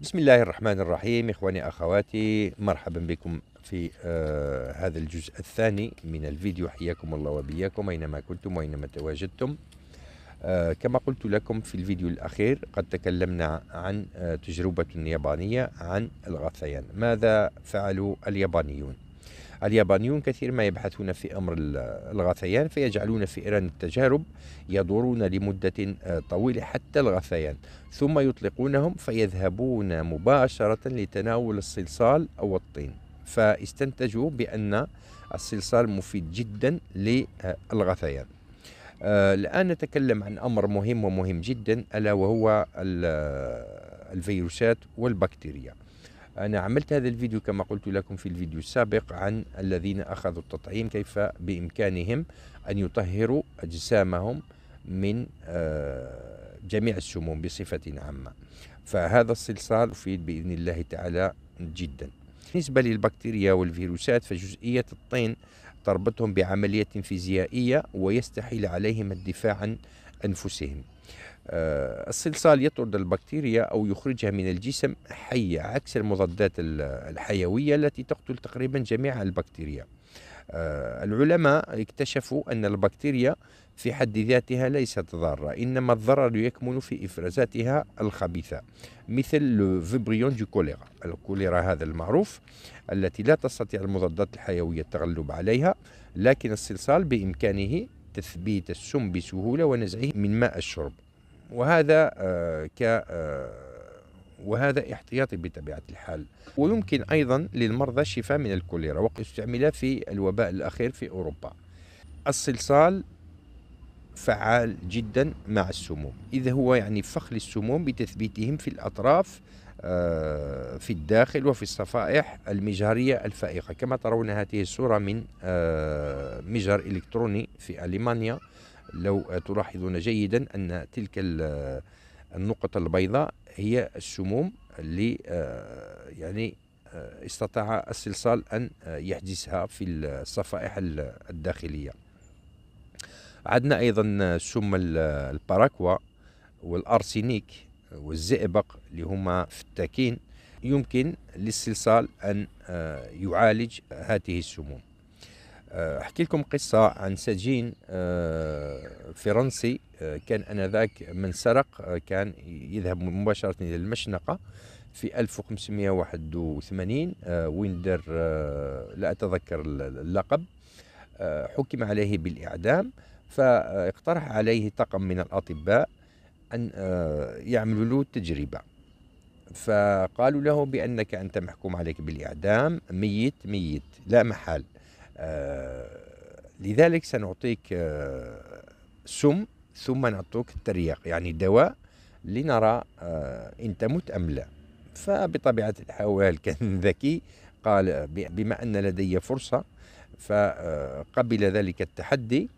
بسم الله الرحمن الرحيم إخواني أخواتي مرحبا بكم في آه هذا الجزء الثاني من الفيديو حياكم الله وبياكم أينما كنتم وأينما تواجدتم آه كما قلت لكم في الفيديو الأخير قد تكلمنا عن آه تجربة يابانية عن الغثيان ماذا فعلوا اليابانيون اليابانيون كثير ما يبحثون في أمر الغثيان فيجعلون في التجارب يدورون لمدة آه، طويلة حتى الغثيان ثم يطلقونهم فيذهبون مباشرة لتناول الصلصال أو الطين فاستنتجوا بأن الصلصال مفيد جدا للغثيان آه، الآن نتكلم عن أمر مهم ومهم جدا ألا وهو الفيروسات والبكتيريا أنا عملت هذا الفيديو كما قلت لكم في الفيديو السابق عن الذين أخذوا التطعيم كيف بإمكانهم أن يطهروا أجسامهم من آه، جميع السموم بصفة عامة فهذا الصلصال يفيد بإذن الله تعالى جدا بالنسبة للبكتيريا والفيروسات فجزئية الطين تربطهم بعملية فيزيائية ويستحيل عليهم الدفاع عن أنفسهم آه، الصلصال يطرد البكتيريا أو يخرجها من الجسم حية عكس المضادات الحيوية التي تقتل تقريبا جميع البكتيريا آه، العلماء اكتشفوا أن البكتيريا في حد ذاتها ليست ضارة إنما الضرر يكمن في إفرازاتها الخبيثة مثل فيبريون دو كوليرا الكوليرا هذا المعروف التي لا تستطيع المضادات الحيوية التغلب عليها لكن الصلصال بإمكانه تثبيت السم بسهولة ونزعه من ماء الشرب وهذا آه، ك آه، وهذا احتياطي بطبيعة الحال ويمكن أيضا للمرضى الشفاء من الكوليرا وقد استعمل في الوباء الأخير في أوروبا الصلصال فعال جدا مع السموم إذا هو يعني فخ للسموم بتثبيتهم في الأطراف آه، في الداخل وفي الصفائح المجهرية الفائقة كما ترون هذه الصورة من آه، مجهر إلكتروني في ألمانيا لو تلاحظون جيدا أن تلك النقطة البيضاء هي السموم اللي آه، يعني آه، استطاع الصلصال أن آه، يحجزها في الصفائح الداخلية عندنا أيضا سم الباراكوا والأرسينيك والزئبق اللي هما فتاكين يمكن للصلصال أن يعالج هذه السموم احكي لكم قصه عن سجين آه، فرنسي آه، كان انذاك من سرق آه، كان يذهب مباشره الى المشنقه في 1581 ويندر لا اتذكر اللقب حكم عليه بالاعدام فاقترح عليه طقم من الاطباء ان يعملوا له تجربه فقالوا له بانك انت محكوم عليك بالاعدام ميت ميت لا محال آه، لذلك سنعطيك آه، سم ثم نعطوك الترياق يعني دواء لنرى آه، إن تمت أم لا فبطبيعة الحال كان ذكي قال بما أن لدي فرصة فقبل ذلك التحدي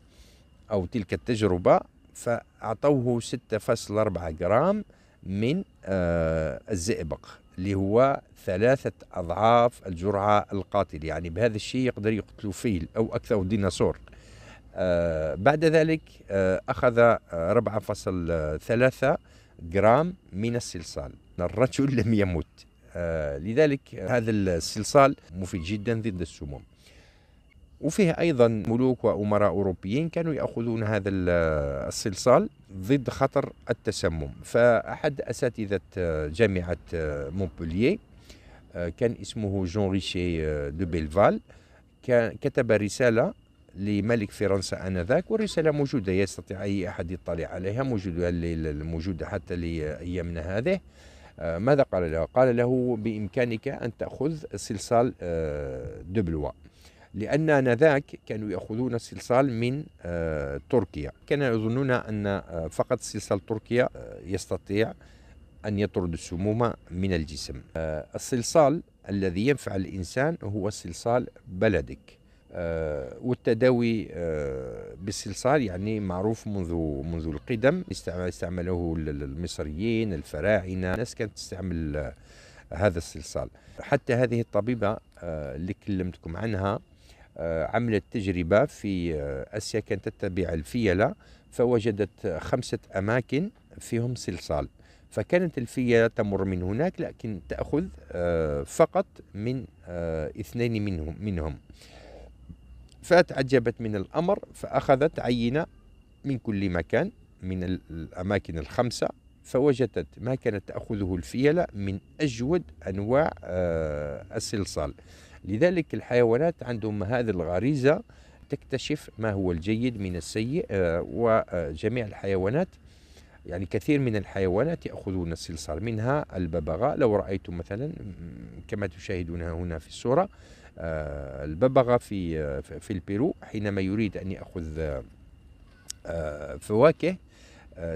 أو تلك التجربة فأعطوه 6.4 جرام من الزئبق اللي هو ثلاثة أضعاف الجرعة القاتلة يعني بهذا الشيء يقدر يقتلوا فيل أو أكثر ديناصور آه بعد ذلك آه أخذ 4.3 آه، آه، جرام من الصلصال الرجل لم يمت آه لذلك هذا الصلصال مفيد جدا ضد السموم وفيه أيضا ملوك وأمراء أوروبيين كانوا يأخذون هذا الصلصال ضد خطر التسمم فأحد أساتذة آه، جامعة مونبولييه آه، آه، كان اسمه جون ريشي دو بيلفال كتب رسالة لملك فرنسا آنذاك والرسالة موجودة يستطيع أي أحد يطلع عليها موجودة الموجوده حتى لأيامنا هذه ماذا قال له؟ قال له بإمكانك أن تأخذ صلصال دبلوا لأن آنذاك كانوا يأخذون الصلصال من آه، تركيا كانوا يظنون أن آه، فقط صلصال تركيا آه، يستطيع أن يطرد السموم من الجسم الصلصال الذي ينفع الإنسان هو صلصال بلدك والتداوي بالصلصال يعني معروف منذ منذ القدم استعمله المصريين الفراعنة الناس كانت تستعمل هذا الصلصال حتى هذه الطبيبة اللي كلمتكم عنها آه، عملت تجربة في آه، آسيا كانت تتبع الفيلة فوجدت خمسة أماكن فيهم صلصال فكانت الفيلة تمر من هناك لكن تأخذ آه، فقط من اثنين منهم, منهم فتعجبت من الأمر فأخذت عينة من كل مكان من الأماكن الخمسة فوجدت ما كانت تأخذه الفيلة من أجود أنواع الصلصال لذلك الحيوانات عندهم هذه الغريزة تكتشف ما هو الجيد من السيء آه، وجميع الحيوانات يعني كثير من الحيوانات يأخذون الصلصال منها الببغاء لو رأيتم مثلا كما تشاهدون هنا في الصورة آه، الببغاء في آه، في البيرو حينما يريد أن يأخذ فواكه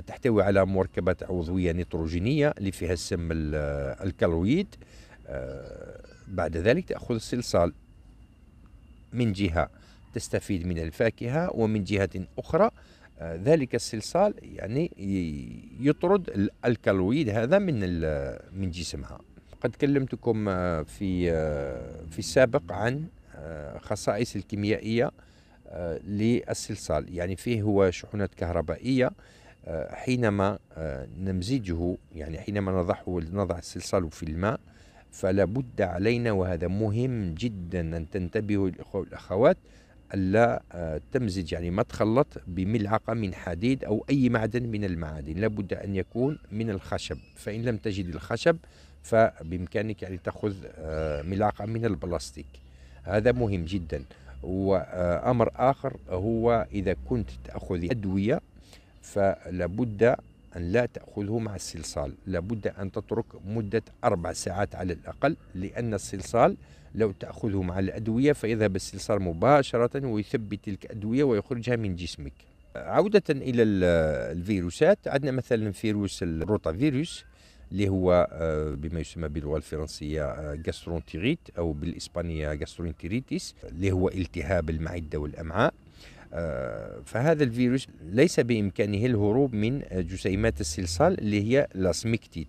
تحتوي على مركبات عضوية نيتروجينية اللي فيها السم الكالويد آه، بعد ذلك تأخذ الصلصال من جهة تستفيد من الفاكهة ومن جهة أخرى آه، ذلك الصلصال يعني يطرد الكالويد هذا من من جسمها قد كلمتكم آه، في في السابق عن خصائص الكيميائية للصلصال يعني فيه هو شحنات كهربائية حينما نمزجه يعني حينما نضعه نضع الصلصال في الماء فلا بد علينا وهذا مهم جدا أن تنتبهوا الإخوة والأخوات ألا آه، تمزج يعني ما تخلط بملعقة من حديد أو أي معدن من المعادن لابد أن يكون من الخشب فإن لم تجد الخشب فبإمكانك يعني تأخذ آه، ملعقة من البلاستيك هذا مهم جدا وأمر آخر هو إذا كنت تأخذ أدوية فلابد أن لا تأخذه مع الصلصال لابد أن تترك مدة أربع ساعات على الأقل لأن الصلصال لو تأخذه مع الأدوية فيذهب الصلصال مباشرة ويثبت تلك الأدوية ويخرجها من جسمك عودة إلى الفيروسات عندنا مثلا فيروس الروتا فيروس اللي هو آه، بما يسمى باللغه الفرنسيه جاسترونتيريت آه، او بالاسبانيه جاسترونتيريتيس اللي هو التهاب المعده والامعاء آه، فهذا الفيروس ليس بإمكانه الهروب من جسيمات الصلصال اللي هي لاسميكتيت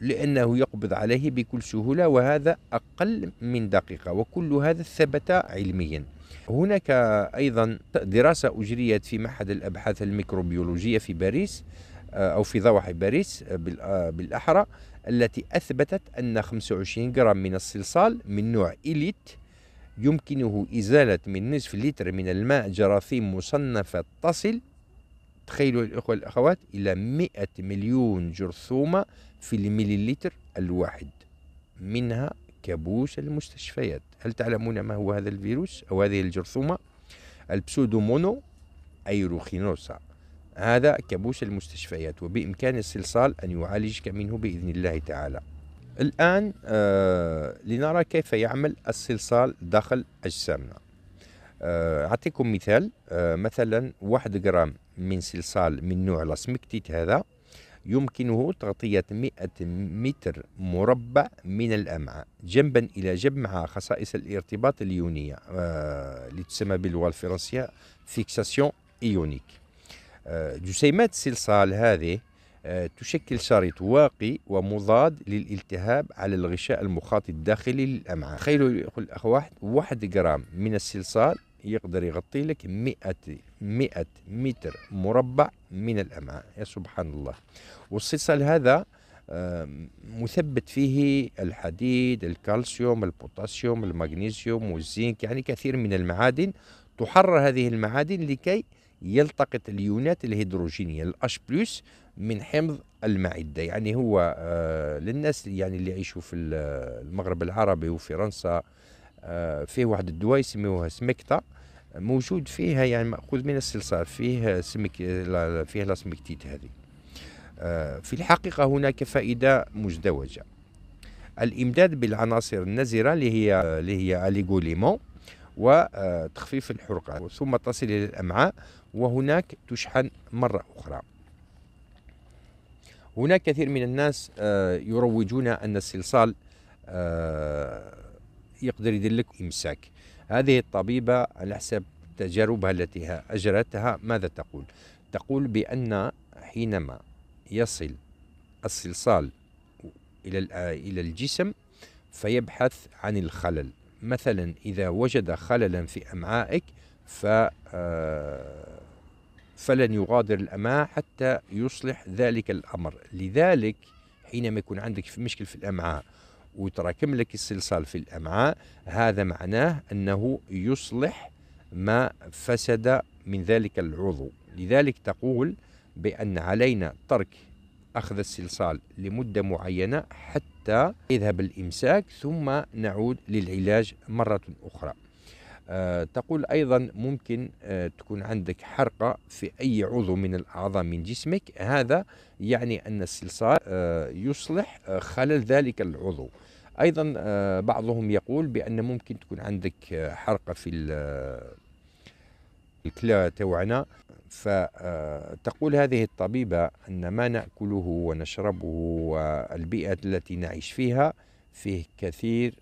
لأنه يقبض عليه بكل سهولة وهذا أقل من دقيقة وكل هذا ثبت علميا هناك أيضا دراسة أجريت في معهد الأبحاث الميكروبيولوجية في باريس آه، أو في ضواحي باريس آه، بالأحرى التي أثبتت أن 25 جرام من الصلصال من نوع إليت يمكنه إزالة من نصف لتر من الماء جراثيم مصنفة تصل تخيلوا الإخوة الأخوات إلى مئة مليون جرثومة في المليلتر الواحد منها كابوس المستشفيات هل تعلمون ما هو هذا الفيروس أو هذه الجرثومة البسودومونو أيروخينوسا هذا كابوس المستشفيات وبإمكان الصلصال أن يعالجك منه بإذن الله تعالى الآن آه، لنرى كيف يعمل الصلصال داخل أجسامنا آه، أعطيكم مثال آه، مثلا واحد جرام من صلصال من نوع لاسمكتيت هذا يمكنه تغطية مئة متر مربع من الأمعاء جنبا إلى جنب مع خصائص الارتباط اليونية اللي تسمى باللغة الفرنسية فيكساسيون إيونيك جسيمات الصلصال هذه آه، تشكل شريط واقي ومضاد للالتهاب على الغشاء المخاطي الداخلي للأمعاء تخيلوا يقول أخ واحد واحد جرام من الصلصال يقدر يغطي لك 100 100 متر مربع من الأمعاء يا سبحان الله والصلصال هذا آه، مثبت فيه الحديد الكالسيوم البوتاسيوم المغنيسيوم والزنك يعني كثير من المعادن تحرر هذه المعادن لكي يلتقط اليونات الهيدروجينية الأش بلس من حمض المعدة يعني هو آه، للناس يعني اللي يعيشوا في آه، المغرب العربي وفرنسا آه، فيه واحد الدواء يسميوها سمكتا موجود فيها يعني مأخوذ من الصلصال فيه سمك فيه لاسمكتيت هذه في الحقيقة هناك فائدة مزدوجة الإمداد بالعناصر النزرة اللي هي اللي هي أليغوليمون وتخفيف الحرقة ثم تصل إلى الأمعاء وهناك تشحن مرة أخرى هناك كثير من الناس آه، يروجون أن الصلصال آه، يقدر يدير لك إمساك هذه الطبيبة على حسب تجاربها التي أجرتها ماذا تقول؟ تقول بأن حينما يصل الصلصال إلى إلى الجسم فيبحث عن الخلل مثلا إذا وجد خللا في أمعائك ف آه، فلن يغادر الأمعاء حتى يصلح ذلك الأمر لذلك حينما يكون عندك مشكل في الأمعاء وتراكم لك الصلصال في الأمعاء هذا معناه أنه يصلح ما فسد من ذلك العضو لذلك تقول بأن علينا ترك أخذ الصلصال لمدة معينة حتى يذهب الإمساك ثم نعود للعلاج مرة أخرى آه، تقول أيضا ممكن آه، تكون عندك حرقة في أي عضو من الأعضاء من جسمك هذا يعني أن الصلصال آه، يصلح خلل ذلك العضو أيضا بعضهم يقول بأن ممكن تكون عندك حرقة في الكلى توعنا فتقول هذه الطبيبة أن ما نأكله ونشربه والبيئة التي نعيش فيها فيه كثير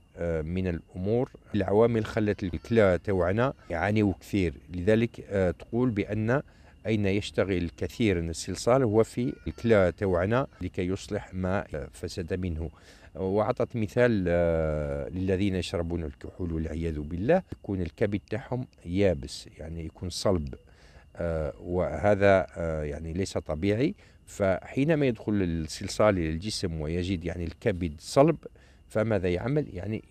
من الامور العوامل خلت الكلى توعنا يعانيوا كثير لذلك آه، تقول بان اين يشتغل كثير الصلصال هو في الكلى توعنا لكي يصلح ما فسد منه وعطت مثال آه، للذين يشربون الكحول والعياذ بالله يكون الكبد تاعهم يابس يعني يكون صلب آه، وهذا يعني ليس طبيعي فحينما يدخل الصلصال الى الجسم ويجد يعني الكبد صلب فماذا يعمل يعني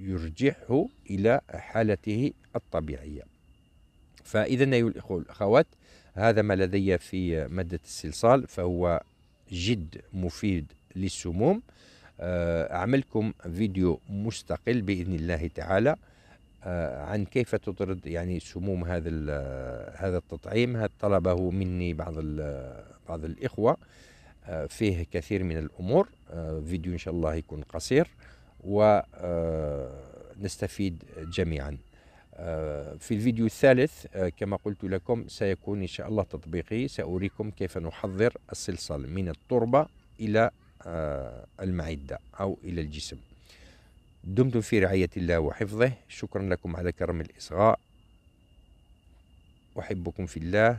يرجعه إلى حالته الطبيعية فإذا أيها الإخوة الأخوات هذا ما لدي في مادة الصلصال فهو جد مفيد للسموم آه، أعملكم فيديو مستقل بإذن الله تعالى آه، عن كيف تطرد يعني سموم هذا هذا التطعيم هذا طلبه مني بعض بعض الإخوة فيه كثير من الأمور آه، فيديو إن شاء الله يكون قصير ونستفيد آه، جميعا آه، في الفيديو الثالث كما قلت لكم سيكون إن شاء الله تطبيقي سأريكم كيف نحضر الصلصال من التربة إلى المعدة أو إلى الجسم دمتم في رعاية الله وحفظه شكرا لكم على كرم الإصغاء أحبكم في الله